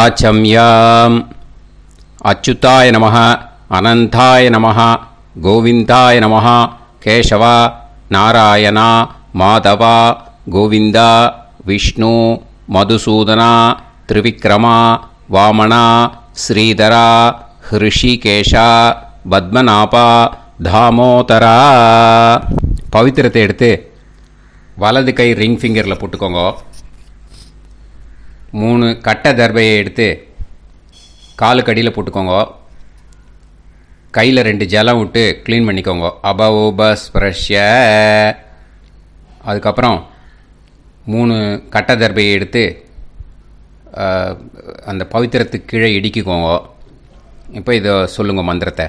ஆச்சம்யாம் அச்சுதாய நம அனந்தாய நம கோவிந்தாய நம கேசவா நாராயணா மாதவா கோவிந்தா விஷ்ணு மதுசூதனா திரிவிக்ரமா வாமணா ஸ்ரீதரா ஹிருஷிகேஷா பத்மநாபா தாமோதரா பவித்திரத்தை எடுத்து வலது கை ரிங் ஃபிங்கரில் போட்டுக்கோங்க மூணு கட்டை தர்பையை எடுத்து காலுக்கு அடியில் போட்டுக்கோங்க கையில் ரெண்டு ஜலம் விட்டு க்ளீன் பண்ணிக்கோங்க அபவோ பஸ் ப்ரஷ்ய அதுக்கப்புறம் மூணு கட்டை தர்பையை எடுத்து அந்த பவித்திரத்துக்கு கீழே இடிக்குக்கோங்க இப்போ இதை சொல்லுங்கள் மந்திரத்தை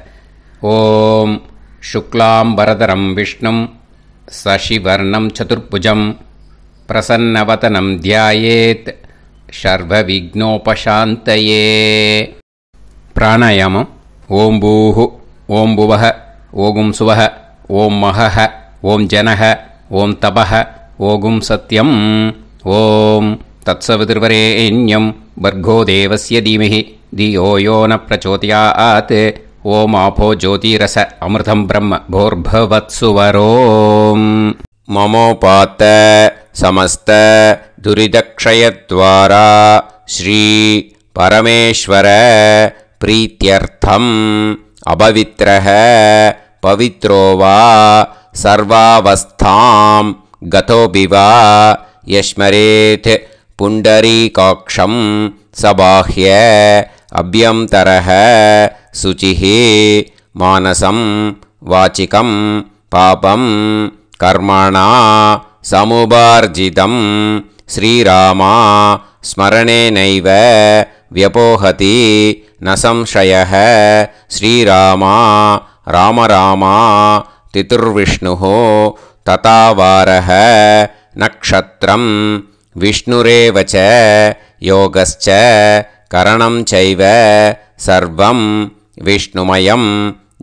ஓம் சுக்லாம் பரதரம் விஷ்ணும் சசிவர்ணம் சதுர்புஜம் பிரசன்னவதனம் தியாயேத் शर्वविघ्नोपशान्तये ॐ भुवः ओगुं सुवः ॐ महः ॐ जनः ॐ तपः ओगुंसत्यम् ॐ तत्सवितुर्वरेण्यं भर्गो देवस्य धीमहि धियो यो न प्रचोदयात् आत् ओमापो ज्योतिरस अमृतम् ब्रह्म भोर्भवत्सुवरो ममोपात समस्त समस्तदुरिदक्षयद्वारा श्रीपरमेश्वर प्रीत्यर्थम् अपवित्रः पवित्रो वा सर्वावस्थां गतोऽपि वा यश्मरेत् पुण्डरीकाक्षं सबाह्य अभ्यन्तरः शुचिः मानसं वाचिकं पापं कर्मणा समुपार्जितं श्रीरामा स्मरणेनैव व्यपोहति न संशयः श्रीरामा रामरामा तितुर्विष्णुः ततावारः नक्षत्रं विष्णुरेव च योगश्च करणं चैव सर्वं विष्णुमयं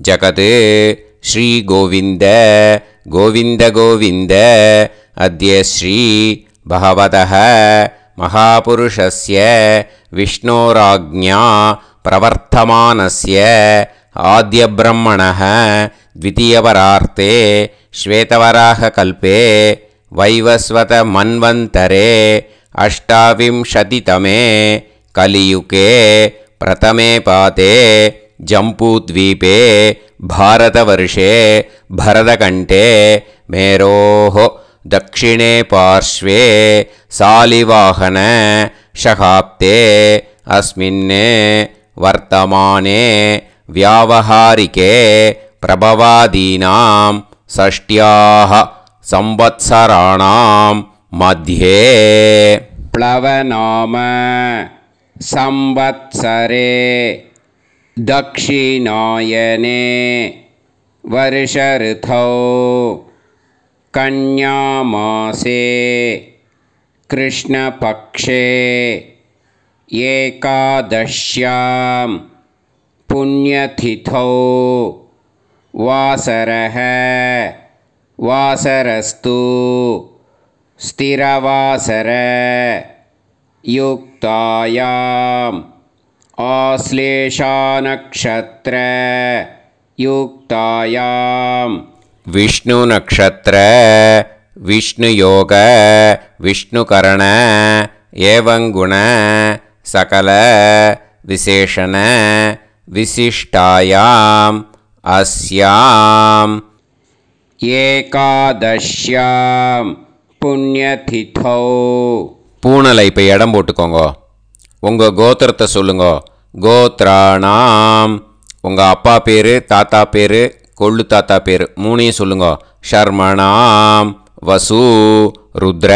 जगत् श्रीगोविन्द गोविन्दगोविन्द अद्य भगवतः महापुरुषस्य विष्णोराज्ञा प्रवर्तमानस्य आद्यब्रह्मणः द्वितीयवरार्ते श्वेतवराहकल्पे वैवस्वतमन्वन्तरे अष्टाविंशतितमे कलियुके प्रथमे पाते जम्पूद्वीपे भारतवर्षे भरतकण्ठे मेरोः दक्षिणे पार्श्वे सालिवाहने शहाप्ते अस्मिन्ने, वर्तमाने व्यावहारिके प्रभवादीनां षष्ट्याः संवत्सराणां मध्ये प्लवनाम संवत्सरे दक्षिणायने वर्षऋथौ कन्यामासे कृष्णपक्षे एकादश्यां पुण्यतिथौ वासरः वासरस्तु स्थिरवासर युक्तायाम् आश्लेषानक्षत्र युक्तायाम् விஷ்ணு நக்ஷத்திர விஷ்ணு யோக विष्णुकरण ஏவங்குண சகல விசேஷண விசிஷ்டாயாம் அஸ்யாம் ஏகாதஷ்யாம் புண்ணியதிதோ பூனலை இப்போ இடம் போட்டுக்கோங்க உங்கள் கோத்திரத்தை சொல்லுங்கோ கோத்ராணாம் உங்கள் அப்பா பேர் தாத்தா பேர் கொள்ளு தாத்தா பேர் மூணையும் சொல்லுங்க ஷர்மணாம் வசு ருத்ர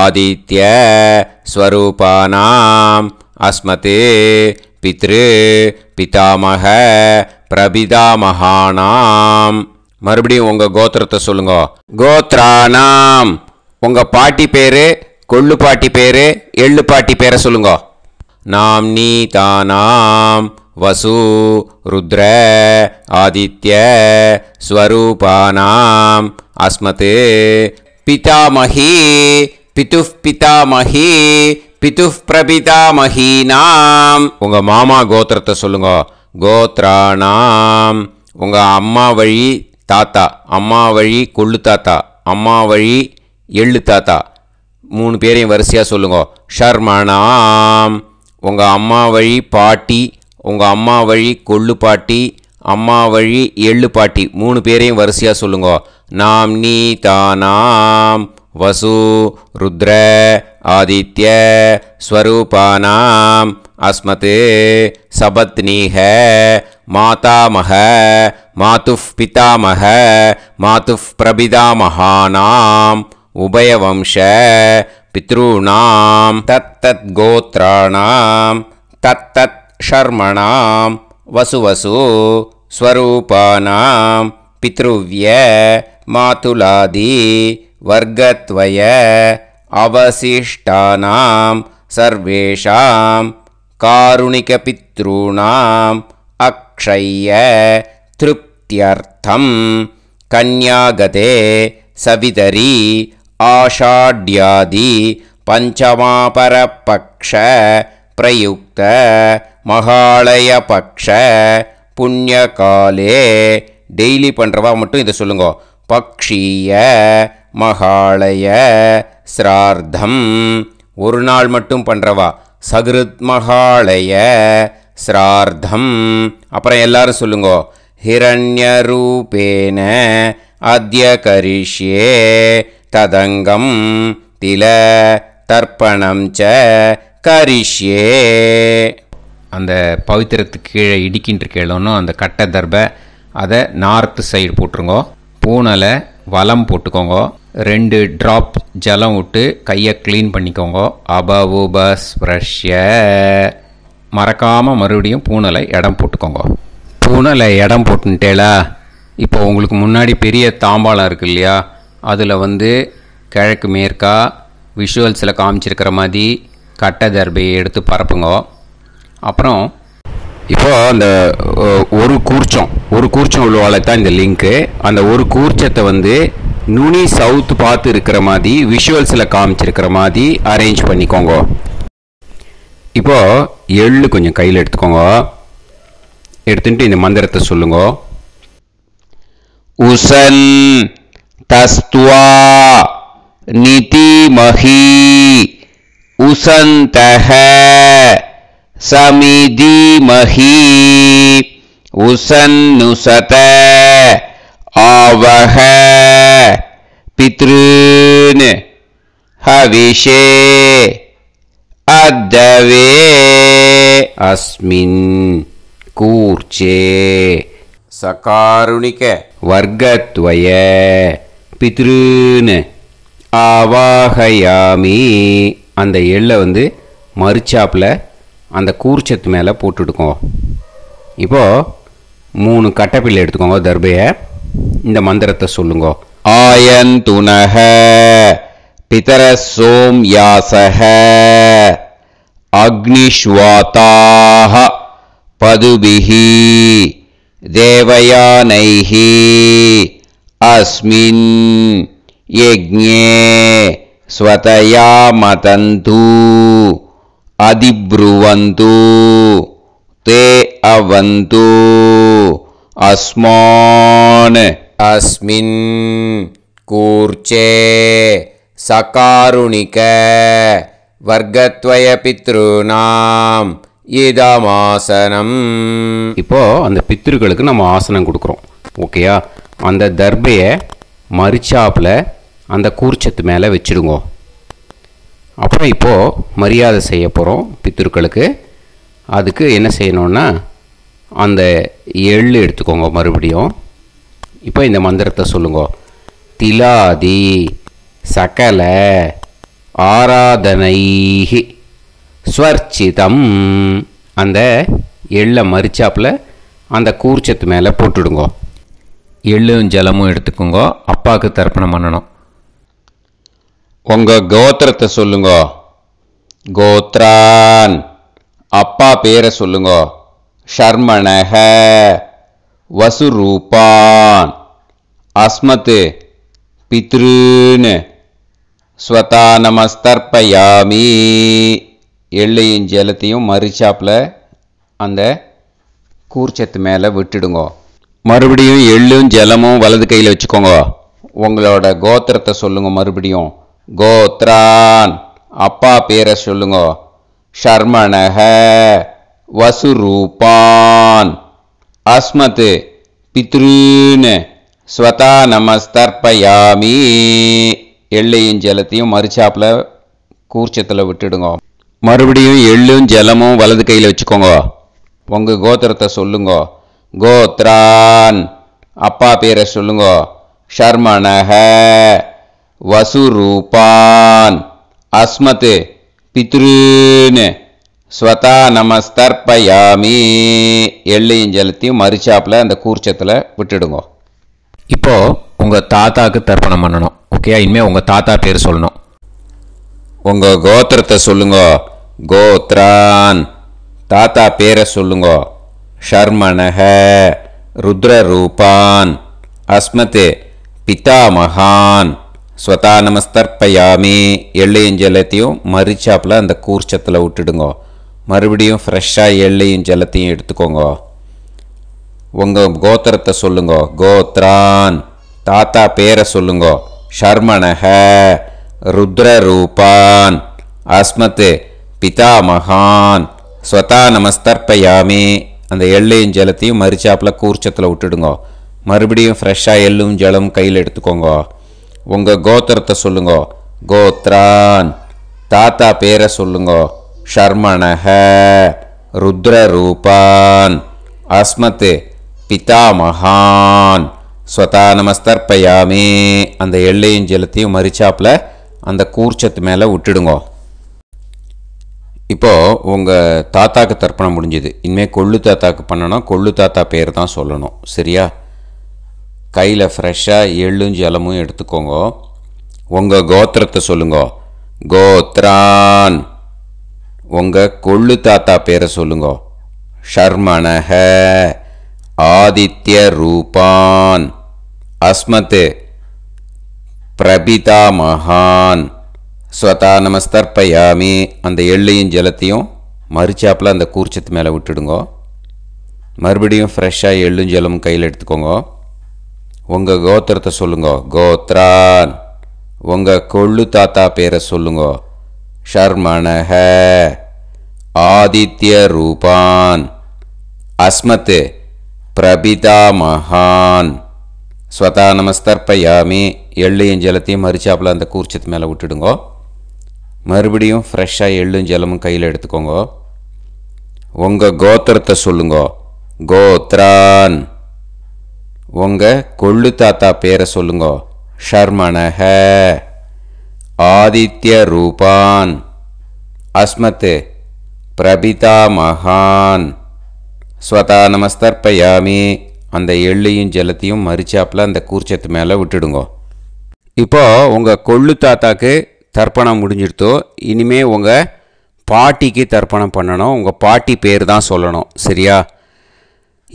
ஆதித்ய ஸ்வரூபானாம் அஸ்மதே பித்ரு பிதாமக பிரபிதாமகானாம் மறுபடியும் உங்கள் கோத்திரத்தை சொல்லுங்க கோத்ரானாம் உங்கள் பாட்டி பேர் கொள்ளு பாட்டி பேரு எள்ளு பாட்டி பேரை சொல்லுங்க நாம் நீ தானாம் வசு ருத்ர ஆதித்ய ஸ்வரூபானாம் அஸ்மத் பிதாமகி பிதுஃப் பிதாமகி பிதுஃப் பிரபிதாமகீனாம் உங்கள் மாமா கோத்திரத்தை சொல்லுங்க கோத்ராணாம் உங்கள் அம்மா வழி தாத்தா அம்மா வழி கொள்ளு தாத்தா அம்மா வழி எள்ளு தாத்தா மூணு பேரையும் வரிசையாக சொல்லுங்க ஷர்மணாம் உங்கள் அம்மா வழி பாட்டி உங்கள் அம்மா வழி கொள்ளு பாட்டி அம்மா வழி எள்ளு பாட்டி மூணு பேரையும் வரிசையாக சொல்லுங்க நாம் நீ தானாம் வசு ருத்ர ஆதித்ய ஸ்வரூபானாம் அஸ்மத் சபத்னீக மாதாமக மாத்து பிதாமக மாத்து பிரபிதாமகானாம் உபயவம்ச பித்ருணாம் தத்தத் கோத்ராணாம் தத்தத் शर्मणां वसुवसु स्वरूपानां वर्गत्वय अवशिष्टानां सर्वेषां कारुणिकपितॄणाम् अक्षय्य तृप्त्यर्थं कन्यागते सवितरी आषाढ्यादि प्रयुक्त। மகாலயபக்ஷ புண்ணிய காலே டெய்லி பண்ணுறவா மட்டும் இதை சொல்லுங்க பக்ஷீய மகாலய ஸ்ரார்த்தம் ஒரு நாள் மட்டும் பண்ணுறவா சகிருத் மகாலய ஸ்ரார்த்தம் அப்புறம் எல்லாரும் சொல்லுங்க ஹிரண்ய ரூபேன அத்திய கரிஷ்யே ததங்கம் தில தர்ப்பணம் ச கரிஷ்யே அந்த பவித்திரத்துக்கு கீழே இடிக்கின்ற கேளோன்னு அந்த கட்டை தர்பை அதை நார்த்து சைடு போட்டுருங்க பூனில் வளம் போட்டுக்கோங்க ரெண்டு ட்ராப் ஜலம் விட்டு கையை க்ளீன் பண்ணிக்கோங்க அபவு பஸ் ப்ரஷ்ய மறக்காமல் மறுபடியும் பூனலை இடம் போட்டுக்கோங்க பூனலை இடம் போட்டுன்ட்டேலா இப்போ உங்களுக்கு முன்னாடி பெரிய தாம்பாளம் இருக்கு இல்லையா அதில் வந்து கிழக்கு மேற்கா விஷுவல்ஸில் காமிச்சிருக்கிற மாதிரி கட்டை தர்பையை எடுத்து பரப்புங்க அப்புறம் இப்போது அந்த ஒரு கூர்ச்சம் ஒரு கூர்ச்சம் உள்ள தான் இந்த லிங்க்கு அந்த ஒரு கூர்ச்சத்தை வந்து நுனி சவுத் பார்த்து இருக்கிற மாதிரி விஷுவல்ஸில் காமிச்சிருக்கிற மாதிரி அரேஞ்ச் பண்ணிக்கோங்க இப்போது எள்ளு கொஞ்சம் கையில் எடுத்துக்கோங்க எடுத்துட்டு இந்த மந்திரத்தை சொல்லுங்க உசன் தஸ்துவா நிதி மகி உசந்தக சமிதிமஹி உசன்னுசத ஆவக பித்ருன் ஹவிஷே அத்தவே அஸ்மின் கூர்ச்சே சகாருணிக வர்க்கத்வய பித்ருன் ஆவாகயாமி அந்த எள்ள வந்து மறுச்சாப்பில் அந்த கூர்ச்சத் மேல போட்டுடுங்கோ இப்போ மூணு கட்டப்பிலை எடுத்துங்கோ தர்பைய இந்த மந்திரத்தை சொல்லுங்கோ ஆயன் துனஹ பிதர சோம்யாசஹ அக்னி சுவாதாஹ பதுபிஹி தேவயanei அஸ்மின யக்ஞே ஸ்வதயா மதந்து அதிப்ருவந்து தே அவந்து அஸ்மான் அஸ்மின் கூர்ச்சே சகாருணிக வர்க்கத்வய பித்ருநாம் இதமாசனம் இப்போது அந்த பித்ருகளுக்கு நம்ம ஆசனம் கொடுக்குறோம் ஓகேயா அந்த தர்பையை மறிச்சாப்பில் அந்த கூர்ச்சத்து மேலே வச்சுடுங்க அப்புறம் இப்போது மரியாதை செய்ய போகிறோம் பித்திருக்களுக்கு அதுக்கு என்ன செய்யணும்னா அந்த எள் எடுத்துக்கோங்க மறுபடியும் இப்போ இந்த மந்திரத்தை சொல்லுங்க திலாதி சகல ஆராதனைஹி ஸ்வர்ச்சிதம் அந்த எள்ளை மறிச்சாப்பில் அந்த கூர்ச்சத்து மேலே போட்டுடுங்கோ எள்ளும் ஜலமும் எடுத்துக்கோங்கோ அப்பாவுக்கு தர்ப்பணம் பண்ணணும் உங்கள் கோத்திரத்தை சொல்லுங்க கோத்ரான் அப்பா பேரை சொல்லுங்க ஷர்மணக வசுரூபான் அஸ்மத்து பித்ருன்னு ஸ்வதா நமஸ்தர்பயாமி எள்ளையும் ஜலத்தையும் மறுச்சாப்பில் அந்த கூர்ச்சத்து மேலே விட்டுடுங்கோ மறுபடியும் எள்ளும் ஜலமும் வலது கையில் வச்சுக்கோங்க உங்களோட கோத்திரத்தை சொல்லுங்கள் மறுபடியும் கோத்ரான் அப்பா பேரை சொல்லுங்க ஷர்மணக வசுரூபான் அஸ்மத் பித்ருன்னு ஸ்வதா நமஸ்தர்ப்பயாமி எள்ளையும் ஜலத்தையும் மறுச்சாப்பில் கூர்ச்சத்தில் விட்டுடுங்க மறுபடியும் எள்ளும் ஜலமும் வலது கையில் வச்சுக்கோங்க உங்கள் கோத்திரத்தை சொல்லுங்க கோத்ரான் அப்பா பேரை சொல்லுங்க ஷர்மணக वसुरूपान् अस्मत् பித்ருன்னு ஸ்வதா நமஸ்தர்ப்பயாமி எள்ளையும் செலுத்தியும் மறுச்சாப்பில் அந்த கூர்ச்சத்தில் விட்டுடுங்கோ இப்போது உங்கள் தாத்தாவுக்கு தர்ப்பணம் பண்ணணும் ஓகே இனிமேல் உங்கள் தாத்தா பேர் சொல்லணும் உங்கள் கோத்திரத்தை சொல்லுங்க கோத்ரான் தாத்தா பேரை சொல்லுங்க ஷர்மணக ருத்ரரூபான் அஸ்மத் பிதாமகான் ஸ்வதா ஸ்வதானமஸ்தர்ப்பயாமே எள்ளையும் ஜலத்தையும் மறிச்சாப்பில் அந்த கூர்ச்சத்தில் விட்டுடுங்க மறுபடியும் ஃப்ரெஷ்ஷாக எள்ளையும் ஜலத்தையும் எடுத்துக்கோங்க உங்கள் கோத்திரத்தை சொல்லுங்க கோத்ரான் தாத்தா பேரை சொல்லுங்க ஷர்மணஹ ருத்ரரூபான் அஸ்மத்து பிதாமகான் ஸ்வதா நமஸ்தர்ப்பயாமே அந்த எள்ளையும் ஜலத்தையும் மறிச்சாப்பில் கூர்ச்சத்தில் விட்டுடுங்க மறுபடியும் ஃப்ரெஷ்ஷாக எள்ளும் ஜலம் கையில் எடுத்துக்கோங்க உங்கள் கோத்திரத்தை சொல்லுங்கோ கோத்ரான் தாத்தா பேரை சொல்லுங்க ஷர்மணக ரூபான் அஸ்மத் பிதாமகான் ஸ்வதா நமஸ்தர்பயாமே அந்த எல்லையும் ஜலத்தையும் மறிச்சாப்பில் அந்த கூர்ச்சத்து மேலே விட்டுடுங்க இப்போது உங்கள் தாத்தாக்கு தர்ப்பணம் முடிஞ்சுது இனிமேல் கொள்ளு தாத்தாக்கு பண்ணணும் கொள்ளு தாத்தா பேர் தான் சொல்லணும் சரியா கையில் ஃப்ரெஷ்ஷாக எள்ளும் ஜலமும் எடுத்துக்கோங்க உங்கள் கோத்திரத்தை சொல்லுங்க கோத்ரான் உங்கள் கொள்ளு தாத்தா பேரை சொல்லுங்க ஷர்மணக ஆதித்ய ரூபான் அஸ்மத்து பிரபிதா மகான் ஸ்வதா பயாமி அந்த எள்ளையும் ஜலத்தையும் மறுச்சாப்பில் அந்த கூர்ச்சத்து மேலே விட்டுடுங்கோ மறுபடியும் ஃப்ரெஷ்ஷாக எள்ளும் ஜலமும் கையில் எடுத்துக்கோங்க உங்கள் கோத்திரத்தை சொல்லுங்க கோத்ரான் உங்கள் கொள்ளு தாத்தா பேரை சொல்லுங்க ஷர்மணஹ ஆதித்ய ரூபான் அஸ்மத்து மகான் ஸ்வதா நமஸ்தர்பயாமி எள்ளையும் ஜலத்தையும் மறுச்சாப்பில் அந்த கூர்ச்சத்து மேலே விட்டுடுங்கோ மறுபடியும் ஃப்ரெஷ்ஷாக எள்ளும் ஜலமும் கையில் எடுத்துக்கோங்க உங்கள் கோத்திரத்தை சொல்லுங்க கோத்ரான் உங்கள் கொள்ளு தாத்தா பேரை சொல்லுங்கோ ஷர்மனஹ ஆதித்ய ரூபான் அஸ்மத்து பிரபிதா மகான் ஸ்வதா நமஸ்தர்பயாமி அந்த எள்ளையும் ஜலத்தையும் மறிச்சாப்பில் அந்த கூர்ச்சத்து மேலே விட்டுடுங்கோ இப்போது உங்கள் கொள்ளு தாத்தாக்கு தர்ப்பணம் முடிஞ்சிருத்தோ இனிமேல் உங்கள் பாட்டிக்கு தர்ப்பணம் பண்ணணும் உங்கள் பாட்டி பேர் தான் சொல்லணும் சரியா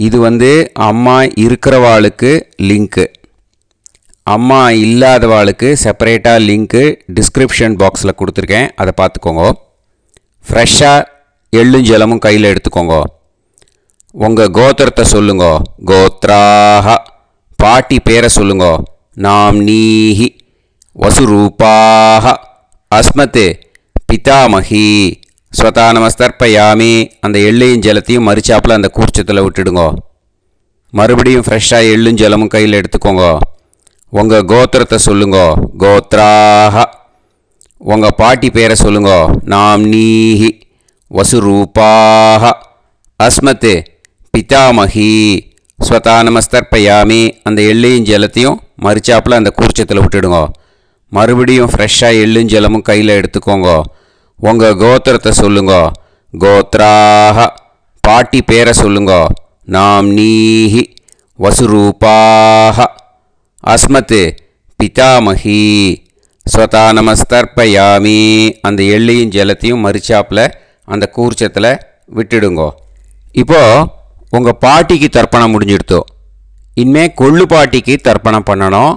இது வந்து அம்மா இருக்கிறவாளுக்கு லிங்க்கு அம்மா இல்லாதவாளுக்கு செப்பரேட்டாக லிங்க்கு டிஸ்கிரிப்ஷன் பாக்ஸில் கொடுத்துருக்கேன் அதை பார்த்துக்கோங்க ஃப்ரெஷ்ஷாக எள்ளும் ஜலமும் கையில் எடுத்துக்கோங்க உங்கள் கோத்திரத்தை சொல்லுங்க கோத்ராக பாட்டி பேரை சொல்லுங்க நாம் நீஹி வசுரூபாக அஸ்மத்து பிதாமகி ஸ்வதானமஸ்தர்ப்பயாமி அந்த எள்ளையும் ஜலத்தையும் மறிச்சாப்பில் அந்த கூர்ச்சத்தில் விட்டுடுங்கோ மறுபடியும் ஃப்ரெஷ்ஷாக எள்ளும் ஜலமும் கையில் எடுத்துக்கோங்க உங்கள் கோத்திரத்தை சொல்லுங்கோ கோத்ராக உங்கள் பாட்டி பேரை சொல்லுங்க நாம் நீஹி வசுரூபாக அஸ்மத்து பிதாமகி ஸ்வதானமஸ்தர்ப்பயாமி அந்த எள்ளையும் ஜலத்தையும் மறிச்சாப்பில் அந்த கூர்ச்சத்தில் விட்டுடுங்கோ மறுபடியும் ஃப்ரெஷ்ஷாக எள்ளும் ஜலமும் கையில் எடுத்துக்கோங்க உங்கள் கோத்திரத்தை சொல்லுங்க கோத்ராக பாட்டி பேரை சொல்லுங்க நாம் நீஹி வசுரூபாக அஸ்மத்து பிதாமகி ஸ்வதா நமஸ்தர்பயாமி அந்த எள்ளையும் ஜலத்தையும் மறிச்சாப்பில் அந்த கூர்ச்சத்தில் விட்டுடுங்கோ இப்போது உங்கள் பாட்டிக்கு தர்ப்பணம் முடிஞ்சிடுத்தோ இனிமேல் கொள்ளு பாட்டிக்கு தர்ப்பணம் பண்ணணும்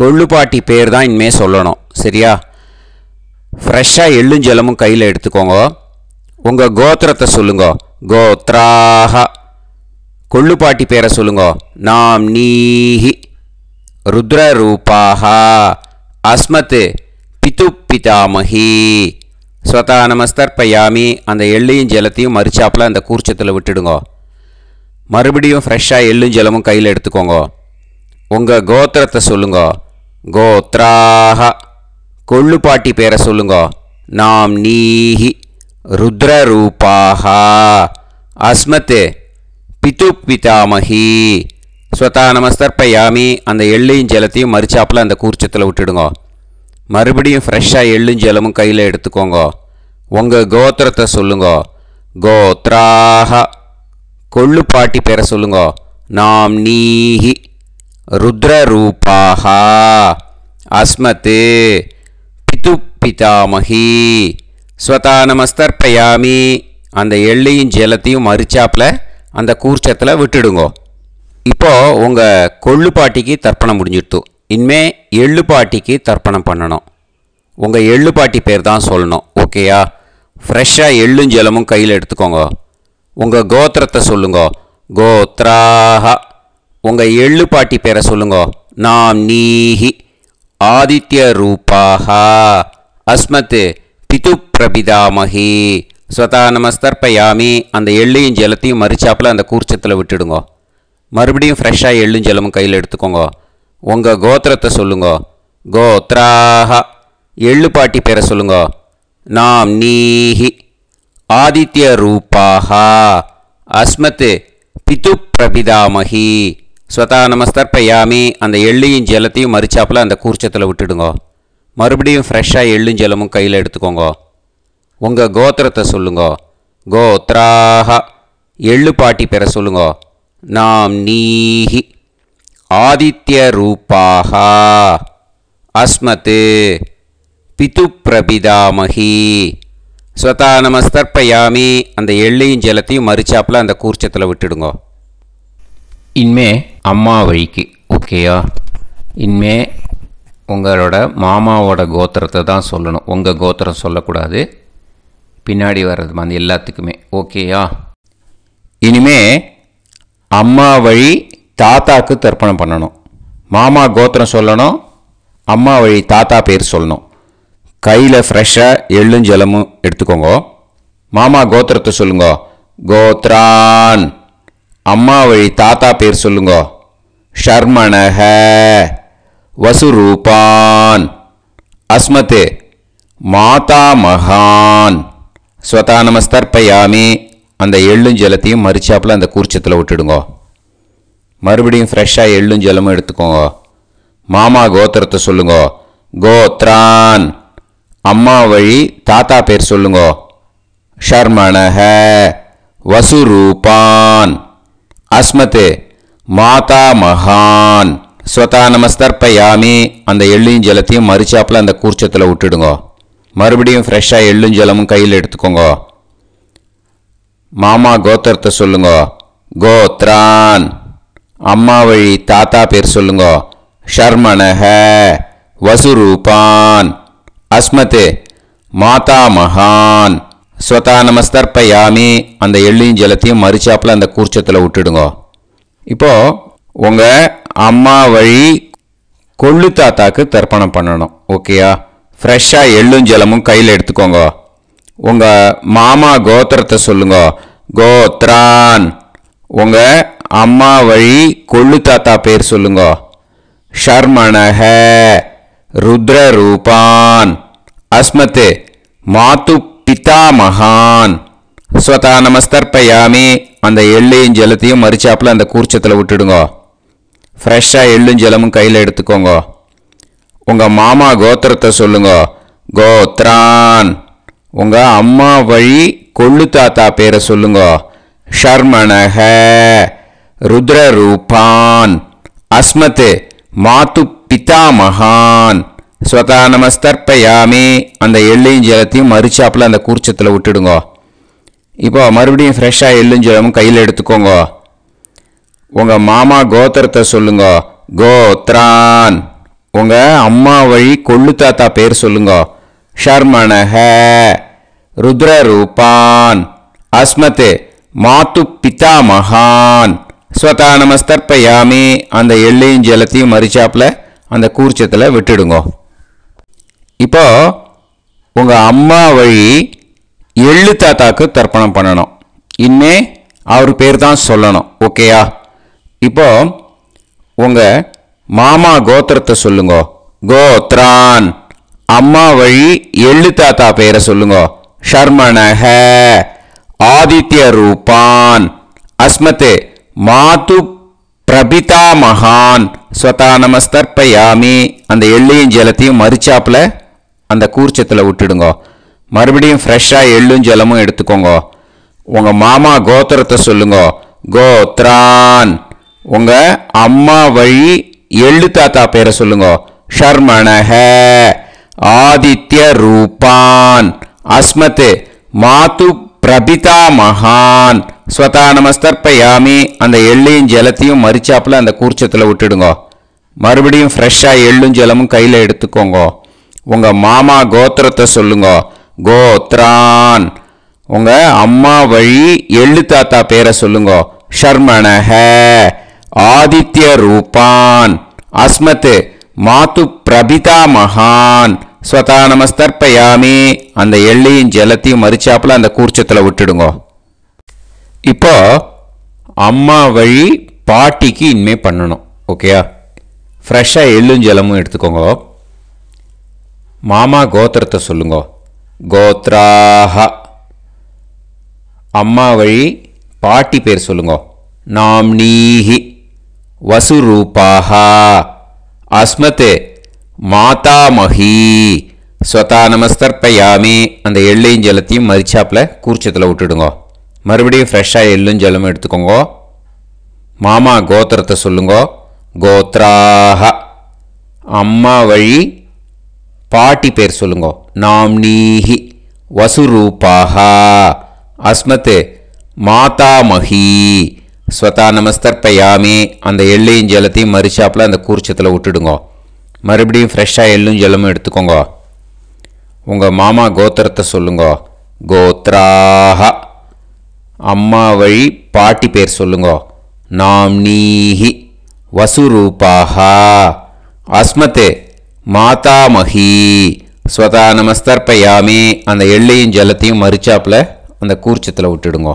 கொள்ளு பாட்டி பேர் தான் இனிமேல் சொல்லணும் சரியா ஃப்ரெஷ்ஷாக எள்ளும் ஜலமும் கையில் எடுத்துக்கோங்க உங்கள் கோத்திரத்தை சொல்லுங்க கோத்ராக கொள்ளுப்பாட்டி பேரை சொல்லுங்க நாம் நீஹி ருத்ர ரூபாக அஸ்மத்து பித்து பிதாமஹி ஸ்வதா நமஸ்தர்பயாமி அந்த எள்ளையும் ஜலத்தையும் மறிச்சாப்பில் அந்த கூர்ச்சத்தில் விட்டுடுங்கோ மறுபடியும் ஃப்ரெஷ்ஷாக எள்ளும் ஜலமும் கையில் எடுத்துக்கோங்க உங்கள் கோத்திரத்தை சொல்லுங்கோ கோத்ராஹா கொள்ளுப்பாட்டி பேரை சொல்லுங்க நாம் நீஹி ருத்ரரூபாகா அஸ்மத் பித்து பிதாமஹி ஸ்வதா நமஸ்தர்ப்பயாமி அந்த எள்ளையும் ஜலத்தையும் மறுச்சாப்பில் அந்த கூர்ச்சத்தில் விட்டுடுங்க மறுபடியும் ஃப்ரெஷ்ஷாக எள்ளும் ஜலமும் கையில் எடுத்துக்கோங்க உங்கள் கோத்திரத்தை சொல்லுங்க கோத்ராக கொள்ளு பாட்டி பேரை சொல்லுங்க நாம் நீஹி ருத்ரரூபாகா அஸ்மத்து பிதாமகி ஸ்வதா பயாமி அந்த எள்ளையும் ஜலத்தையும் மறிச்சாப்பில் அந்த கூர்ச்சத்தில் விட்டுடுங்கோ இப்போது உங்கள் கொள்ளு பாட்டிக்கு தர்ப்பணம் முடிஞ்சிடுத்து இனிமே எள்ளு பாட்டிக்கு தர்ப்பணம் பண்ணணும் உங்கள் எள்ளு பாட்டி பேர் தான் சொல்லணும் ஓகேயா ஃப்ரெஷ்ஷாக எள்ளும் ஜலமும் கையில் எடுத்துக்கோங்க உங்கள் கோத்திரத்தை சொல்லுங்க கோத்ராஹா உங்கள் எள்ளு பாட்டி பேரை சொல்லுங்க நாம் நீஹி आदित्यरूपाः அஸ்மத் பிது பிரபிதாமகி ஸ்வதா நமஸ்தர்ப்பயாமி அந்த எள்ளையும் ஜலத்தையும் மறிச்சாப்பில் அந்த கூர்ச்சத்தில் விட்டுடுங்க மறுபடியும் ஃப்ரெஷ்ஷாக எள்ளும் ஜலமும் கையில் எடுத்துக்கோங்க உங்கள் கோத்திரத்தை சொல்லுங்கோ கோத்ராக எள்ளு பாட்டி பேரை சொல்லுங்க நாம் நீஹி ஆதித்ய ரூபாக அஸ்மத் பிது பிரபிதாமகி ஸ்வதானமஸ்தர்ப்பயாமி அந்த எள்ளியும் ஜலத்தையும் மறிச்சாப்பில் அந்த கூர்ச்சத்தில் விட்டுடுங்கோ மறுபடியும் ஃப்ரெஷ்ஷாக எள்ளும் ஜலமும் கையில் எடுத்துக்கோங்க உங்கள் கோத்திரத்தை சொல்லுங்க கோத்ராக எள்ளு பாட்டி பெற சொல்லுங்க நாம் நீஹி ஆதித்ய ரூபாகா அஸ்மத்து பிது பிரபிதாமகி ஸ்வதானமஸ்தர்ப்பயாமி அந்த எள்ளையும் ஜலத்தையும் மறிச்சாப்பில் அந்த கூர்ச்சத்தில் விட்டுடுங்க இனிமே அம்மா வழிக்கு ஓகேயா இனிமே உங்களோட மாமாவோட கோத்திரத்தை தான் சொல்லணும் உங்கள் கோத்திரம் சொல்லக்கூடாது பின்னாடி வர்றது மாதிரி எல்லாத்துக்குமே ஓகேயா இனிமே அம்மா வழி தாத்தாக்கு தர்ப்பணம் பண்ணணும் மாமா கோத்திரம் சொல்லணும் அம்மா வழி தாத்தா பேர் சொல்லணும் கையில் ஃப்ரெஷ்ஷாக எள்ளும் ஜலமும் எடுத்துக்கோங்க மாமா கோத்திரத்தை சொல்லுங்க கோத்ரான் அம்மா வழி தாத்தா பேர் சொல்லுங்கோ ஷர்மணக வசுரூபான் அஸ்மத்து மாதா மகான் ஸ்வதா பையாமி அந்த எள்ளும் ஜலத்தையும் மறிச்சாப்பில் அந்த கூர்ச்சத்தில் விட்டுடுங்க மறுபடியும் ஃப்ரெஷ்ஷாக ஜலமும் எடுத்துக்கோங்க மாமா கோத்திரத்தை சொல்லுங்க கோத்ரான் அம்மா வழி தாத்தா பேர் சொல்லுங்கோ ஷர்மணக வசுரூபான் அஸ்மத்து மாதா மகான் ஸ்வதா நமஸ்தர்ப்பயாமி அந்த எள்ளும் ஜலத்தையும் மறுச்சாப்பில் அந்த கூர்ச்சத்தில் விட்டுடுங்க மறுபடியும் ஃப்ரெஷ்ஷாக எள்ளும் ஜலமும் கையில் எடுத்துக்கோங்க மாமா கோத்திரத்தை சொல்லுங்க கோத்ரான் அம்மா வழி தாத்தா பேர் சொல்லுங்க ஷர்மனஹ வசுரூபான் அஸ்மத்து மாதா மகான் ஸ்வதா நமஸ்தர்ப்பயாமி அந்த எள்ளையும் ஜலத்தையும் மறுச்சாப்பில் அந்த கூர்ச்சத்தில் விட்டுடுங்க இப்போது உங்கள் அம்மா வழி கொள்ளு தாத்தாக்கு தர்ப்பணம் பண்ணணும் ஓகேயா ஃப்ரெஷ்ஷாக எள்ளும் ஜலமும் கையில் எடுத்துக்கோங்க உங்கள் மாமா கோத்திரத்தை சொல்லுங்க கோத்ரான் உங்கள் அம்மா வழி கொள்ளு தாத்தா பேர் சொல்லுங்க ஷர்மணக ருத்ரரூபான் அஸ்மத்து மாத்து பிதாமகான் ஸ்வதா நமஸ்தர்ப்பயாமி அந்த எள்ளையும் ஜலத்தையும் மறிச்சாப்பில் அந்த கூர்ச்சத்தில் விட்டுடுங்கோ ஃப்ரெஷ்ஷாக எள்ளும் ஜலமும் கையில் எடுத்துக்கோங்க உங்கள் மாமா கோத்திரத்தை சொல்லுங்க கோத்ரான் உங்கள் அம்மா வழி கொள்ளு தாத்தா பேரை சொல்லுங்க ஷர்மணக ருத்ரரூபான் அஸ்மத்து மாத்து பிதாமகான் ஸ்வதா நமஸ்தர்ப்பயாமி அந்த எள்ளையும் ஜலத்தையும் மறுச்சாப்பில் அந்த கூர்ச்சத்தில் விட்டுடுங்கோ இப்போ மறுபடியும் ஃப்ரெஷ்ஷாக எள்ளும் ஜலமும் கையில் எடுத்துக்கோங்க உங்கள் மாமா கோத்திரத்தை சொல்லுங்கோ கோத்ரான் உங்கள் அம்மா வழி கொள்ளு தாத்தா பேர் சொல்லுங்க ஷர்மணஹ ருத்ரரூபான் அஸ்மத் மாத்து பிதா மகான் ஸ்வதா நமஸ்தர்ப்பயாமி அந்த எள்ளையும் ஜலத்தையும் மறிச்சாப்பில் அந்த கூர்ச்சத்தில் விட்டுடுங்கோ இப்போ உங்கள் அம்மா வழி எள்ளு தாத்தாக்கு தர்ப்பணம் பண்ணணும் இன்னே அவர் பேர் தான் சொல்லணும் ஓகேயா இப்போ உங்கள் மாமா கோத்திரத்தை சொல்லுங்க கோத்ரான் அம்மா வழி எள்ளு தாத்தா பேரை சொல்லுங்க ஷர்மனஹ ஆதித்ய ரூபான் அஸ்மத்து மாது பிரபிதா மகான் ஸ்வதா நமஸ்தர்பயாமி அந்த எள்ளையும் ஜலத்தையும் மறிச்சாப்புல அந்த கூர்ச்சத்தில் விட்டுடுங்க மறுபடியும் ஃப்ரெஷ்ஷாக எள்ளும் ஜலமும் எடுத்துக்கோங்க உங்கள் மாமா கோத்திரத்தை சொல்லுங்க கோத்ரான் உங்கள் அம்மா வழி எள்ளு தாத்தா பேரை சொல்லுங்க ஷர்மணஹ ஆதித்ய ரூபான் அஸ்மத்து மாத்து பிரபிதா மகான் ஸ்வதா நமஸ்தர்ப்பயாமி அந்த எள்ளையும் ஜலத்தையும் மறிச்சாப்புல அந்த கூர்ச்சத்தில் விட்டுடுங்க மறுபடியும் ஃப்ரெஷ்ஷாக எள்ளும் ஜலமும் கையில் எடுத்துக்கோங்க உங்கள் மாமா கோத்திரத்தை சொல்லுங்க கோத்ரான் உங்கள் அம்மா வழி எள்ளு தாத்தா பேரை சொல்லுங்க ஷர்மணஹ ஆதித்ய ரூபான் அஸ்மத்து மாத்து பிரபிதா மகான் ஸ்வதா நமஸ்தர்பயாமி அந்த எள்ளையும் ஜலத்தையும் மறிச்சாப்புல அந்த கூர்ச்சத்தில் விட்டுடுங்க இப்போ அம்மா வழி பாட்டிக்கு இனிமே பண்ணணும் ஓகேயா ஃப்ரெஷ்ஷாக எள்ளும் ஜலமும் எடுத்துக்கோங்க மாமா கோத்திரத்தை சொல்லுங்க கோத்ராஹ அம்மா வழி பாட்டி பேர் சொல்லுங்க நாம்னீஹி வசுரூபாஹா அஸ்மத் மாதாமஹி ஸ்வதா நமஸ்தர்ப்பயாமி அந்த எள்ளையும் ஜலத்தையும் மதிச்சாப்பில் கூர்ச்சத்தில் விட்டுடுங்க மறுபடியும் ஃப்ரெஷ்ஷாக எள்ளும் ஜலமும் எடுத்துக்கோங்க மாமா கோத்திரத்தை சொல்லுங்கோ கோத்ராஹ அம்மா வழி பாட்டி பேர் சொல்லுங்க நாம் நீஹி வசுரூபாக அஸ்மத் மாதாமஹி ஸ்வதா நமஸ்தர்ப்பயாமே அந்த எள்ளையும் ஜலத்தையும் மறுச்சாப்பில் அந்த கூர்ச்சத்தில் விட்டுடுங்க மறுபடியும் ஃப்ரெஷ்ஷாக எள்ளும் ஜலமும் எடுத்துக்கோங்க உங்கள் மாமா கோத்திரத்தை சொல்லுங்க கோத்ராக அம்மா வழி பாட்டி பேர் சொல்லுங்க நாம் நீஹி வசுரூபாக அஸ்மத்து மாதாமகி ஸ்வதா நமஸ்தர்ப்பயாமி அந்த எள்ளையும் ஜலத்தையும் மறிச்சாப்பில் அந்த கூர்ச்சத்தில் விட்டுடுங்க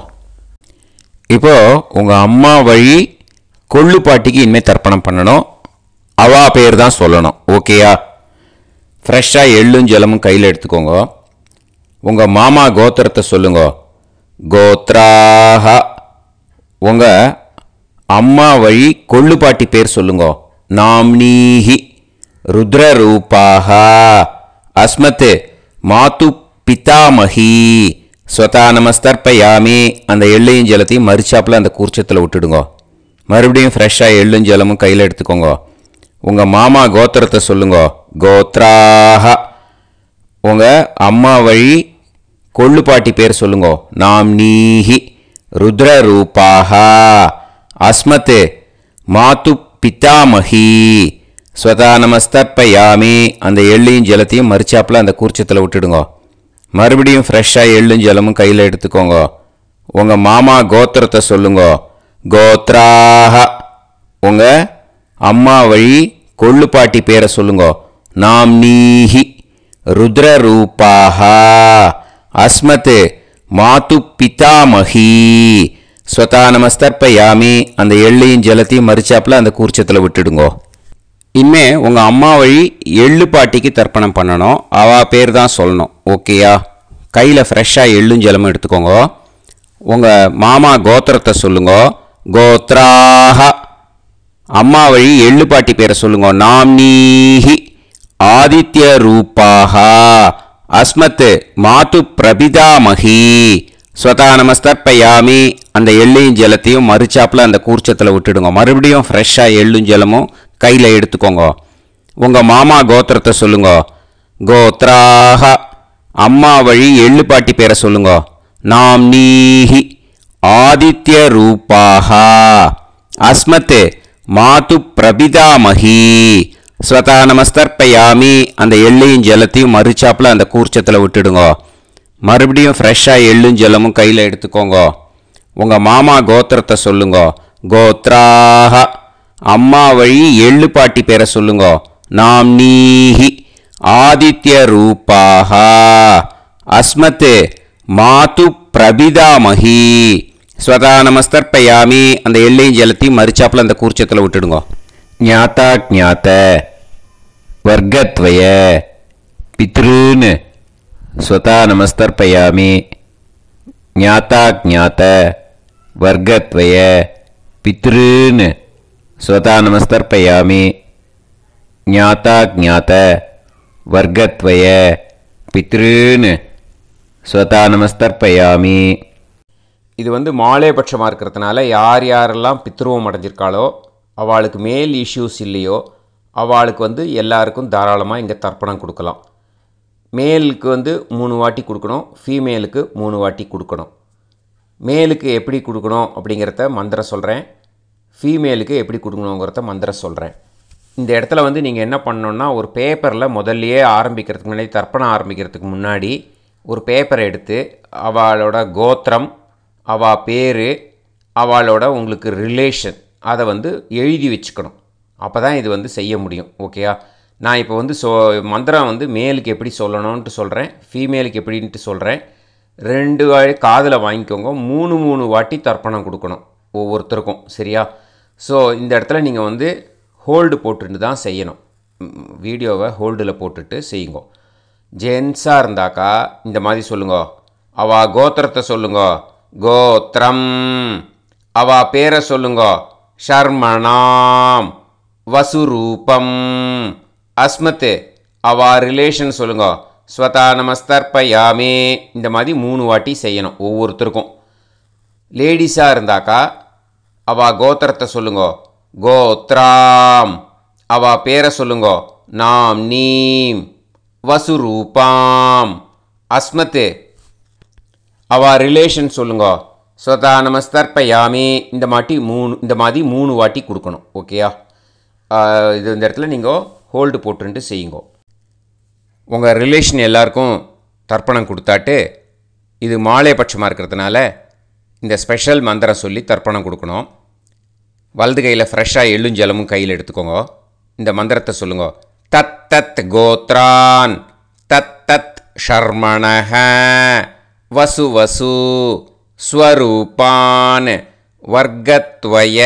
இப்போது உங்கள் அம்மா வழி கொள்ளு பாட்டிக்கு இனிமேல் தர்ப்பணம் பண்ணணும் அவா பேர் தான் சொல்லணும் ஓகேயா ஃப்ரெஷ்ஷாக எள்ளும் ஜலமும் கையில் எடுத்துக்கோங்க உங்கள் மாமா கோத்திரத்தை சொல்லுங்க கோத்ராஹா உங்கள் அம்மா வழி கொள்ளுப்பாட்டி பேர் சொல்லுங்க நாம்னீஹி రుద్రరూపాహ அஸ்மத் மாத்து பிதாமகி ஸ்வதா நமஸ்தர்ப்பயாமி அந்த எள்ளையும் ஜலத்தையும் மறுச்சாப்பில் அந்த கூர்ச்சத்தில் விட்டுடுங்கோ மறுபடியும் ஃப்ரெஷ்ஷாக எள்ளும் ஜலமும் கையில் எடுத்துக்கோங்க உங்கள் மாமா கோத்திரத்தை சொல்லுங்க கோத்ராக உங்கள் அம்மா வழி கொள்ளுப்பாட்டி பேர் சொல்லுங்கோ நாம் நீஹி ருத்ர ரூபாக அஸ்மத்து மாத்து பிதாமகி ஸ்வதா நமஸ்தப்பயாமி அந்த எள்ளையும் ஜலத்தையும் மறிச்சாப்பில் அந்த கூர்ச்சத்தில் விட்டுடுங்கோ மறுபடியும் ஃப்ரெஷ்ஷாக எள்ளும் ஜலமும் கையில் எடுத்துக்கோங்க உங்கள் மாமா கோத்திரத்தை சொல்லுங்கோ கோத்ராக உங்கள் அம்மா வழி கொள்ளுப்பாட்டி பேரை சொல்லுங்க நாம் நீஹி ருத்ர ரூபாக அஸ்மத்து மாத்து பிதாமகி ஸ்வதா நமஸ்தர்ப்பயாமி அந்த எள்ளையும் ஜலத்தையும் மறிச்சாப்பில் அந்த கூர்ச்சத்தில் விட்டுடுங்கோ இனிமே உங்கள் அம்மா வழி எள்ளு பாட்டிக்கு தர்ப்பணம் பண்ணணும் அவள் பேர் தான் சொல்லணும் ஓகேயா கையில் ஃப்ரெஷ்ஷாக எள்ளும் ஜலமும் எடுத்துக்கோங்க உங்கள் மாமா கோத்திரத்தை சொல்லுங்க கோத்ராக அம்மா வழி எள்ளு பாட்டி பேரை சொல்லுங்க நாம்னீஹி ஆதித்ய ரூபாகா அஸ்மத்து மாத்து பிரபிதாமகி ஸ்வதா நமஸ்தர்ப்பயாமி அந்த எள்ளையும் ஜலத்தையும் மறுச்சாப்பில் அந்த கூர்ச்சத்தில் விட்டுடுங்க மறுபடியும் ஃப்ரெஷ்ஷாக எள்ளும் ஜலமும் கையில் எடுத்துக்கோங்க உங்கள் மாமா கோத்திரத்தை சொல்லுங்க கோத்ராக அம்மா வழி எள்ளு பாட்டி பேரை சொல்லுங்க நாம் நீஹி ஆதித்ய ரூபாக அஸ்மத்து மாத்து பிரபிதாமகி ஸ்வதா நமஸ்தர்ப்பயாமி அந்த எள்ளையும் ஜலத்தையும் மறுச்சாப்பில் அந்த கூர்ச்சத்தில் விட்டுடுங்க மறுபடியும் ஃப்ரெஷ்ஷாக எள்ளும் ஜலமும் கையில் எடுத்துக்கோங்க உங்கள் மாமா கோத்திரத்தை சொல்லுங்க கோத்ராஹா அம்மா வழி எள்ளு பாட்டி பேரை சொல்லுங்க நாம் நீஹி ஆதித்ய ரூபாகா அஸ்மத்து மாது பிரபிதாமகி ஸ்வதா நமஸ்தர்பயாமி அந்த எல்லையும் ஜலத்தையும் மறிச்சாப்பில் அந்த கூர்ச்சத்தில் விட்டுடுங்க ஞாத்தா ஜாத்த வர்க்கத்வய பித்ருன்னு ஸ்வதா நமஸ்தர்பயாமி ஞாத்தா ஜாத்த வர்க்கத்வய பித்ருன்னு ஸ்வதா ஞாத்தா ஜாத்த வர்க்கத்வய பித்ருன்னு ஸ்வதா நமஸ்தர்ப்பயாமி இது வந்து மாலே பட்சமாக இருக்கிறதுனால யார் யாரெல்லாம் பித்ருவம் அடைஞ்சிருக்காளோ அவளுக்கு மேல் இஷ்யூஸ் இல்லையோ அவளுக்கு வந்து எல்லாருக்கும் தாராளமாக இங்கே தர்ப்பணம் கொடுக்கலாம் மேலுக்கு வந்து மூணு வாட்டி கொடுக்கணும் ஃபீமேலுக்கு மூணு வாட்டி கொடுக்கணும் மேலுக்கு எப்படி கொடுக்கணும் அப்படிங்கிறத மந்திரம் சொல்கிறேன் ஃபீமேலுக்கு எப்படி கொடுக்கணுங்கிறத மந்திரம் சொல்கிறேன் இந்த இடத்துல வந்து நீங்கள் என்ன பண்ணணுன்னா ஒரு பேப்பரில் முதல்லையே ஆரம்பிக்கிறதுக்கு முன்னாடி தர்ப்பணம் ஆரம்பிக்கிறதுக்கு முன்னாடி ஒரு பேப்பரை எடுத்து அவளோட கோத்திரம் அவள் பேர் அவளோட உங்களுக்கு ரிலேஷன் அதை வந்து எழுதி வச்சுக்கணும் அப்போ தான் இது வந்து செய்ய முடியும் ஓகேயா நான் இப்போ வந்து சோ மந்திரம் வந்து மேலுக்கு எப்படி சொல்லணும்ன்ட்டு சொல்கிறேன் ஃபீமேலுக்கு எப்படின்ட்டு சொல்கிறேன் ரெண்டு காதில் வாங்கிக்கோங்க மூணு மூணு வாட்டி தர்ப்பணம் கொடுக்கணும் ஒவ்வொருத்தருக்கும் சரியா ஸோ இந்த இடத்துல நீங்கள் வந்து ஹோல்டு போட்டுட்டு தான் செய்யணும் வீடியோவை ஹோல்டில் போட்டுட்டு செய்யுங்க ஜென்ஸாக இருந்தாக்கா இந்த மாதிரி சொல்லுங்க அவா கோத்திரத்தை சொல்லுங்க கோத்திரம் அவா பேரை சொல்லுங்க ஷர்மணாம் வசுரூபம் அஸ்மத்து அவா ரிலேஷன் சொல்லுங்க ஸ்வதா நமஸ்தர்பயாமே இந்த மாதிரி மூணு வாட்டி செய்யணும் ஒவ்வொருத்தருக்கும் லேடிஸாக இருந்தாக்கா அவா கோத்திரத்தை சொல்லுங்கோ கோத்ராம் அவா பேரை சொல்லுங்கோ நாம் நீம் வசுரூபாம் அஸ்மத்து அவா ரிலேஷன் சொல்லுங்கோ ஸ்வதா நமஸ்தர்ப்பயாமி இந்த மாட்டி மூணு இந்த மாதிரி மூணு வாட்டி கொடுக்கணும் ஓகேயா இது இந்த இடத்துல நீங்கள் ஹோல்டு போட்டுன்ட்டு செய்யுங்கோ உங்கள் ரிலேஷன் எல்லாருக்கும் தர்ப்பணம் கொடுத்தாட்டு இது மாலை பட்சமாக இருக்கிறதுனால இந்த ஸ்பெஷல் மந்திரம் சொல்லி தர்ப்பணம் கொடுக்கணும் வலது கையில் ஃப்ரெஷ்ஷாக எள்ளும் ஜலமும் கையில் எடுத்துக்கோங்க இந்த மந்திரத்தை சொல்லுங்க தத் தத் கோத்ரான் தத் தத் ஷர்மணஹ வசு வசு ஸ்வரூபான் வர்க்கத்வய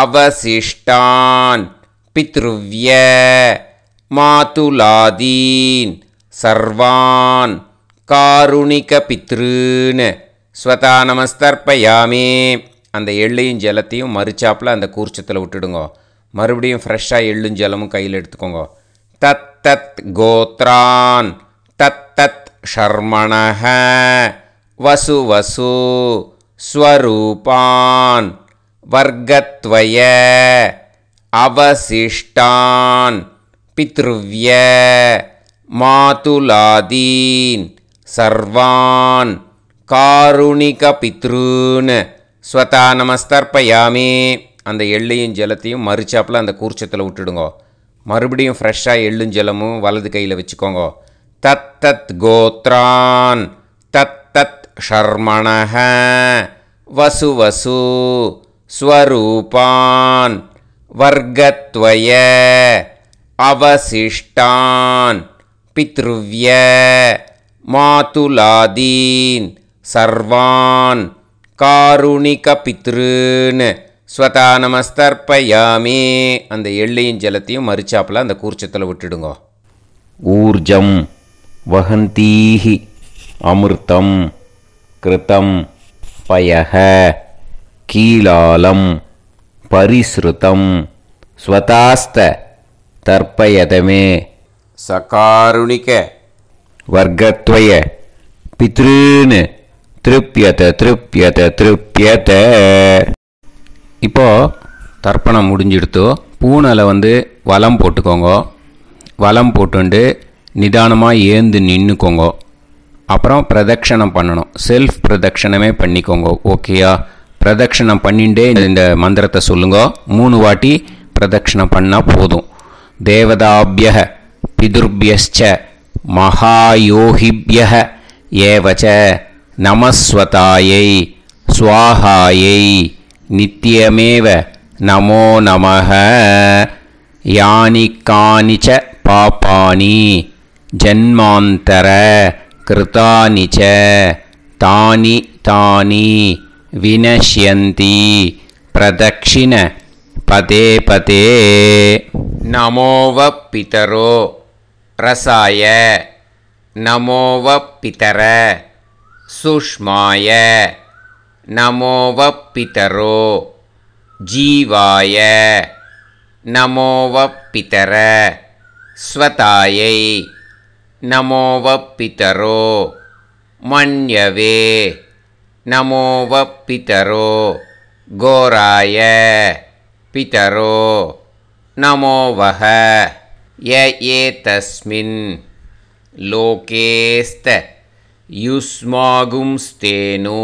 அவசிஷ்டான் பித்ருவிய மாதுலாதீன் சர்வான் காருணிக பித்ருன்னு ஸ்வதா நமஸ்தர்ப்பயாமே அந்த எள்ளையும் ஜலத்தையும் மறுச்சாப்பில் அந்த கூர்ச்சத்தில் விட்டுடுங்க மறுபடியும் ஃப்ரெஷ்ஷாக எள்ளும் ஜலமும் கையில் எடுத்துக்கோங்க தத் தத் கோத்ரான் தத் தத் ஷர்மணஹ வசு வசு ஸ்வரூபான் வர்க்கத்வய அவசிஷ்டான் பித்ருவ்ய மாதுலாதீன் சர்வான் காருணிக பித்ருன்னு ஸ்வதா நமஸ்தர்ப்பயாமி அந்த எள்ளையும் ஜலத்தையும் மறுச்சாப்பில் அந்த கூர்ச்சத்தில் விட்டுடுங்கோ மறுபடியும் ஃப்ரெஷ்ஷாக எள்ளும் ஜலமும் வலது கையில் வச்சுக்கோங்க தத் தத் கோத்ரான் தத் தத் ஷர்மணஹ வசு வசு ஸ்வரூபான் வர்க்கத்வய அவசிஷ்டான் பித்ருவ்ய மாதுலாதீன் சர்வான் காருணிக பித்ருன்னு ஸ்வதா நமஸ்தர்ப்பயாமே அந்த எள்ளையும் ஜலத்தையும் மறிச்சாப்பில் அந்த கூர்ச்சத்தில் விட்டுடுங்க ஊர்ஜம் வகந்தீஹி அமிர்தம் கிருத்தம் பயக கீலாலம் பரிஸ்ருதம் ஸ்வதாஸ்த தர்ப்பயதமே சகாருணிக வர்க்கத்வய பித்ருன்னு திருப்பியத்தை திருப்பியத்தை திருப்பியத்தை இப்போது தர்ப்பணம் முடிஞ்சிடுத்தோ பூனலை வந்து வலம் போட்டுக்கோங்க வலம் போட்டுண்டு நிதானமாக ஏந்து நின்றுக்கோங்க அப்புறம் பிரதட்சணம் பண்ணணும் செல்ஃப் பிரதட்சணமே பண்ணிக்கோங்க ஓகேயா பிரதட்சணம் பண்ணிண்டே இந்த மந்திரத்தை சொல்லுங்க மூணு வாட்டி பிரதட்சணம் பண்ணால் போதும் தேவதாபிய பிதுர்பியஸ்ச மகாயோகிபிய ஏவச்ச नमस्वताय स्वाहाय नित्यमेव नमो नमः यानि कानि च पापानि जन्मान्तर कृतानि च तानि तानि विनश्यन्ति प्रदक्षिण पते पते नमोवपितरो रसाय नमोवपितर सुष्माय नमो वपितरो जीवाय नमो वपितर स्वतायै नमो वपितरो मन्यवे नमो वपितरो गोराय पितरो नमो वः य एतस्मिन् लोकेस्त युष्मागुंस्तेनो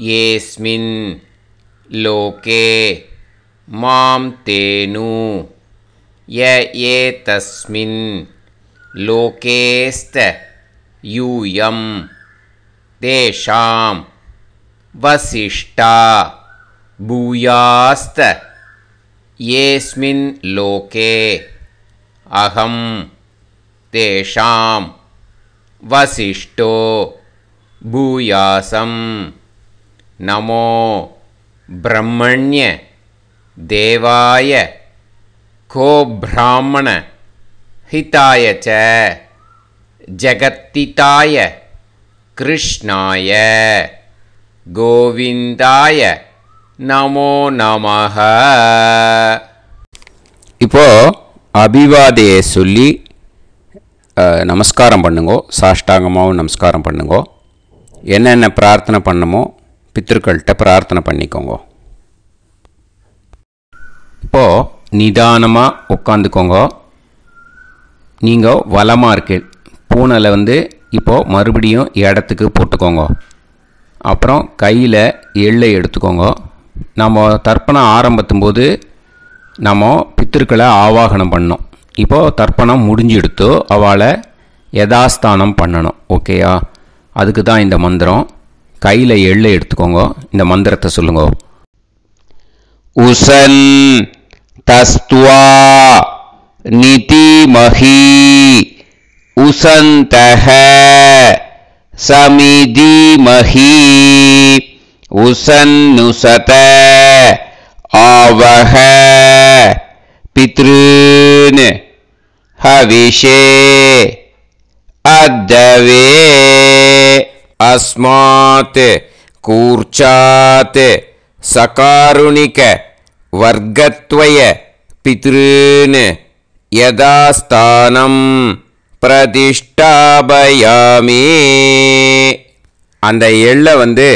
येस्मिन् लोके मां तेनु य एतस्मिन् लोकेस्त यूयं तेषां वसिष्ठा भूयास्त येस्मिन् लोके अहं तेषां वसिष्ठो भूयासं नमो ब्रह्मण्य देवाय ब्राह्मण हिताय च जगत्तिताय कृष्णाय गोविन्दाय नमो नमः इपो अभिवादे सुल्ली நமஸ்காரம் பண்ணுங்கோ சாஷ்டாங்கமாகவும் நமஸ்காரம் பண்ணுங்கோ என்னென்ன பிரார்த்தனை பண்ணமோ பித்திருக்கள்கிட்ட பிரார்த்தனை பண்ணிக்கோங்க இப்போது நிதானமாக உட்காந்துக்கோங்க நீங்கள் வளமாக இருக்கு பூனையில் வந்து இப்போது மறுபடியும் இடத்துக்கு போட்டுக்கோங்க அப்புறம் கையில் எள்ளை எடுத்துக்கோங்க நம்ம தர்ப்பணம் ஆரம்பத்தும் போது நம்ம பித்திருக்களை ஆவாகனம் பண்ணோம் இப்போது தர்ப்பணம் முடிஞ்செடுத்து அவளை யதாஸ்தானம் பண்ணணும் ஓகேயா அதுக்கு தான் இந்த மந்திரம் கையில் எள்ளை எடுத்துக்கோங்க இந்த மந்திரத்தை சொல்லுங்க உசன் தஸ்துவா நிதி மகி உசந்தக சமிதி மஹி உசன்னுசத ஆவக பித்ருன்னு ஹவிஷே हविषे அஸ்மாத் अस्मात् சகாருணிக வர்க்கத்வய पितॄन् யதாஸ்தானம் பிரதிஷ்டாபயாமே அந்த எள்ளை வந்து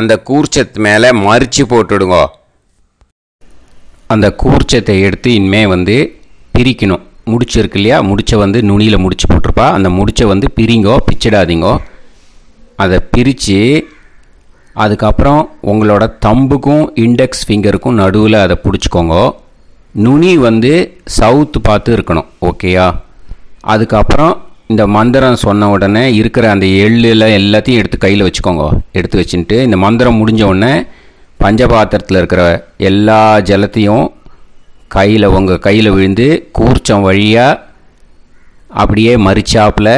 அந்த கூர்ச்சத்து மேலே மறித்து போட்டுடுங்கோ அந்த கூர்ச்சத்தை எடுத்து இனிமே வந்து பிரிக்கணும் முடிச்சு இருக்கு இல்லையா முடிச்சை வந்து நுனியில் முடிச்சு போட்டிருப்பா அந்த முடிச்சை வந்து பிரிங்கோ பிச்சிடாதீங்கோ அதை பிரித்து அதுக்கப்புறம் உங்களோட தம்புக்கும் இண்டெக்ஸ் ஃபிங்கருக்கும் நடுவில் அதை பிடிச்சிக்கோங்க நுனி வந்து சவுத்து பார்த்து இருக்கணும் ஓகேயா அதுக்கப்புறம் இந்த மந்திரம் சொன்ன உடனே இருக்கிற அந்த எள்ளில் எல்லாத்தையும் எடுத்து கையில் வச்சுக்கோங்க எடுத்து வச்சுட்டு இந்த மந்திரம் முடிஞ்ச உடனே பஞ்சபாத்திரத்தில் இருக்கிற எல்லா ஜலத்தையும் கையில் உங்கள் கையில் விழுந்து கூர்ச்சம் வழியாக அப்படியே மறிச்சாப்பில்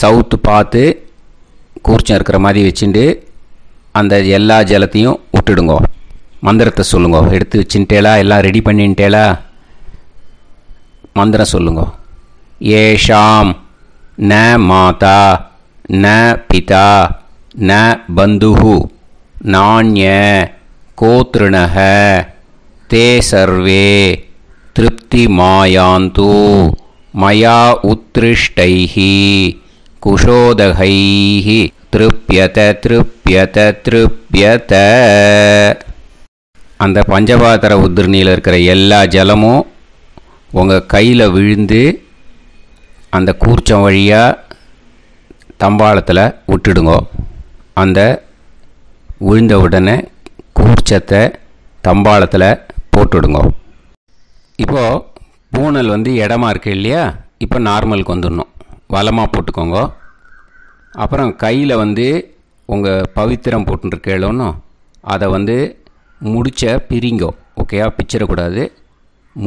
சவுத்து பார்த்து கூர்ச்சம் இருக்கிற மாதிரி வச்சுட்டு அந்த எல்லா ஜலத்தையும் விட்டுடுங்க மந்திரத்தை சொல்லுங்க எடுத்து வச்சுட்டேலா எல்லாம் ரெடி பண்ணிட்டேலா மந்திரம் சொல்லுங்க ஏஷாம் ந மாதா ந பிதா ந பந்துஹு நாண்ய கோத்ருணக தே சர்வே திருப்தி மாயாந்தூ மயா उत्तृष्टैः குஷோதகைஹி திருப்பியத திருப்பியத திருப்பியத அந்த பஞ்சபாத்திர உத்ரணியில் இருக்கிற எல்லா ஜலமும் உங்கள் கையில் விழுந்து அந்த கூர்ச்சம் வழியாக தம்பாளத்தில் விட்டுடுங்க அந்த விழுந்த உடனே கூர்ச்சத்தை தம்பாளத்தில் போட்டுவிடுங்க இப்போது பூனல் வந்து இடமா இருக்குது இல்லையா இப்போ நார்மலுக்கு வந்துடணும் வளமாக போட்டுக்கோங்க அப்புறம் கையில் வந்து உங்கள் பவித்திரம் போட்டுருக்கேளோன்னு அதை வந்து முடிச்ச பிரிங்கோ ஓகேயா பிச்சிடக்கூடாது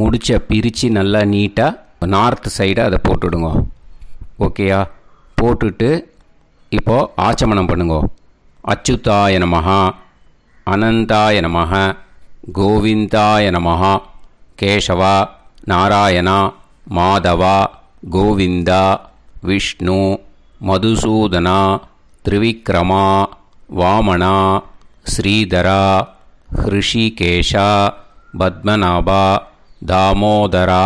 முடிச்ச பிரித்து நல்லா நீட்டாக நார்த்து சைடை அதை போட்டுவிடுங்க ஓகேயா போட்டுட்டு இப்போது ஆச்சமனம் பண்ணுங்க அச்சுதாய நமகா அனந்தாய மகா गोविन्दाय नमः केशव नारायण माधव गोविंद विष्णु मधुसूदन त्रिविक्रमा वामण श्रीधरा हृषिकेश पद्मनाभ दामोदरा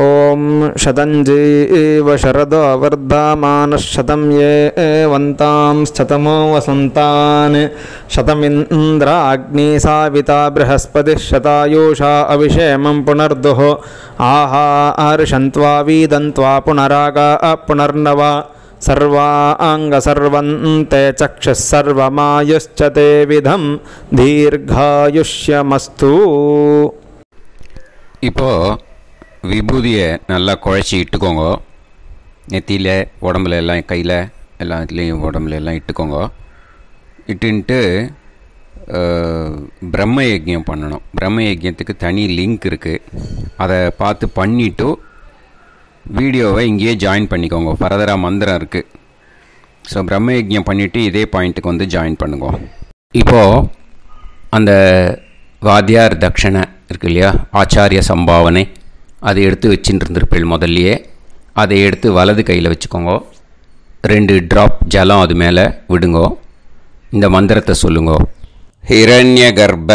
ॐ शतञ्जीव शरद वर्धमानः शतं ये एवन्तां शतमो वसन्तान् शतमिन्द्राग्निसाविता बृहस्पतिः शतायुषा अविषेमं पुनर्दुः आहा हर्षन्त्वा वीदन्त्वा पुनरागा पुनर्नव सर्वाङ्गसर्वन्ते चक्षुः सर्वमायुश्च ते विधं दीर्घायुष्यमस्तु இப்போ விபூதியை நல்லா குழச்சி இட்டுக்கோங்க நெத்தியில் உடம்புல எல்லாம் கையில் எல்லாத்துலேயும் உடம்புல எல்லாம் இட்டுக்கோங்க இட்டுன்ட்டு பிரம்ம யஜ்யம் பண்ணணும் பிரம்ம யஜ்யத்துக்கு தனி லிங்க் இருக்குது அதை பார்த்து பண்ணிவிட்டு வீடியோவை இங்கேயே ஜாயின் பண்ணிக்கோங்க ஃபர்தராக மந்திரம் இருக்குது ஸோ பிரம்ம யஜ்யம் பண்ணிவிட்டு இதே பாயிண்ட்டுக்கு வந்து ஜாயின் பண்ணுங்க இப்போது அந்த வாத்தியார் தட்சணை இருக்கு இல்லையா ஆச்சாரிய சம்பாவனை அதை எடுத்து வச்சுட்டு முதல்லையே அதை எடுத்து வலது கையில் வச்சுக்கோங்க ரெண்டு ட்ராப் ஜலம் அது மேலே விடுங்கோ இந்த மந்திரத்தை சொல்லுங்கோ ஹிரண்ய கர்ப்ப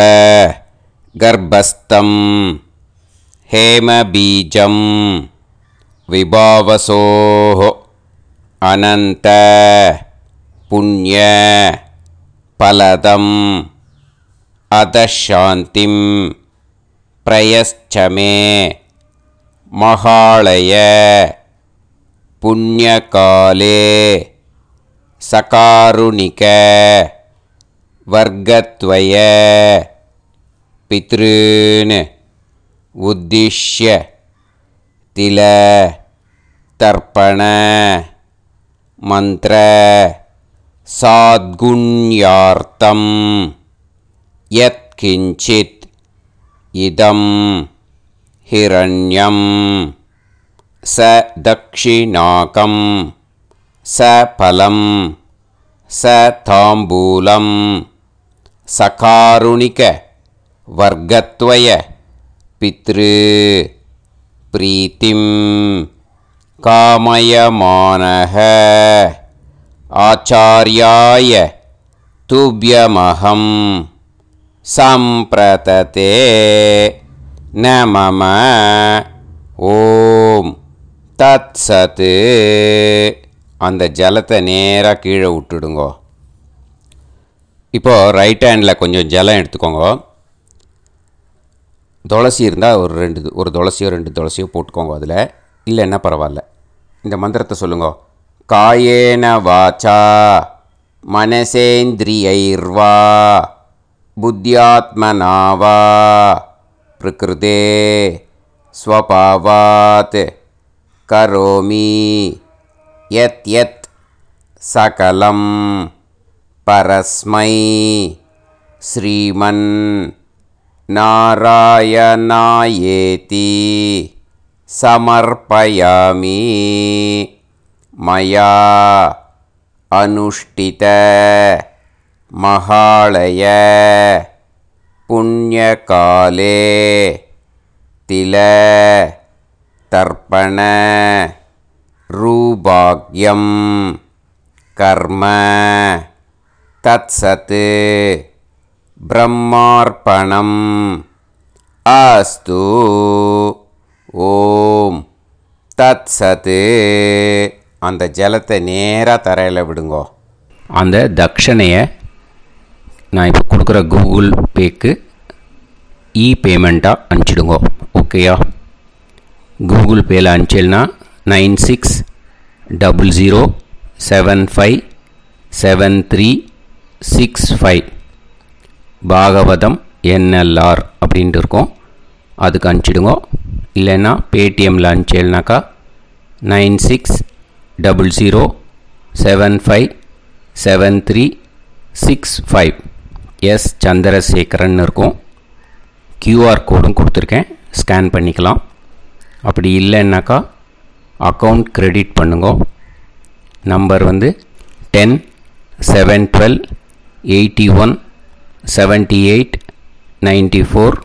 கர்ப்பஸ்தம் ஹேமபீஜம் விபாவசோஹோ அனந்த புண்ணிய பலதம் அதாந்திம் பிரயச்சமே மகாலய புண்ணியகாலே சகாருணிக வர்க்கத்வய பித்ருன் உத்திஷ்ய தில தர்ப்பண மந்திர சாத்குண்யார்த்தம் யத்கிஞ்சித் இதம் हिरण्यं स दक्षिणाकं स फलं स ताम्बूलं पितृ प्रीतिं कामयमानः आचार्याय तुभ्यमहं सम्प्रतते ந ஓம் தத் சத்து அந்த ஜலத்தை நேராக கீழே விட்டுடுங்கோ இப்போது ரைட் ஹேண்டில் கொஞ்சம் ஜலம் எடுத்துக்கோங்க துளசி இருந்தால் ஒரு ரெண்டு ஒரு துளசியோ ரெண்டு துளசியோ போட்டுக்கோங்க அதில் இல்லைன்னா பரவாயில்ல இந்த மந்திரத்தை சொல்லுங்க காயேன வாச்சா மனசேந்திரியைர்வா புத்தியாத்மனாவா प्रकृते स्वपावात् करोमि यत् यत् सकलं परस्मै श्रीमन् नारायणायेति समर्पयामि मया अनुष्ठित महालय புண்ணியகாலே தில தர்ப்பண ரூபாக்யம் கர்ம தத்சத்து பிரம்மார்ப்பணம் அஸ்து ஓம் தத்சத்து அந்த ஜலத்தை நேராக தரையில் விடுங்கோ அந்த தட்சணையை நான் இப்போ கொடுக்குற கூகுள் பேக்கு இ பேமெண்ட்டாக அனுப்பிச்சிடுங்க ஓகேயா கூகுள் பேயில் அனுப்பிச்சல்னா nine six double zero seven five seven three six five Bhagavatam NLR அப்படின்ட்டு இருக்கோம் அதுக்கு அனுப்பிச்சிடுங்க இல்லைன்னா பேடிஎம்மில் அனுப்பிச்சேல்னாக்கா nine six double zero seven five seven three six five S Chandrasekaran இருக்கும் கியூஆர் கோடும் கொடுத்துருக்கேன் ஸ்கேன் பண்ணிக்கலாம் அப்படி இல்லைன்னாக்கா அக்கௌண்ட் க்ரெடிட் பண்ணுங்க நம்பர் வந்து ten seven twelve eighty one seventy eight ninety four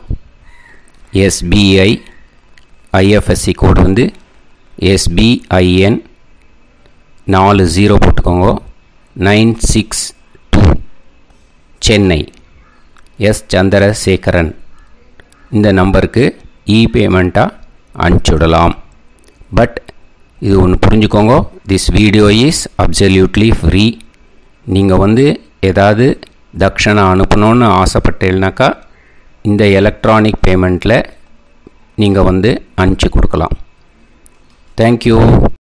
SBI IFSC code வந்து எஸ்பிஐஎன் நாலு ஜீரோ போட்டுக்கோங்க nine six Chennai S Chandrasekaran இந்த நம்பருக்கு இ பேமெண்ட்டாக அனுப்பிச்சுடலாம் பட் இது ஒன்று புரிஞ்சுக்கோங்க this video is absolutely free நீங்கள் வந்து ஏதாவது தக்ஷணம் அனுப்பணும்னு ஆசைப்பட்டேன்னாக்கா இந்த எலக்ட்ரானிக் பேமெண்ட்டில் நீங்கள் வந்து அனுப்பிச்சி கொடுக்கலாம் தேங்க்யூ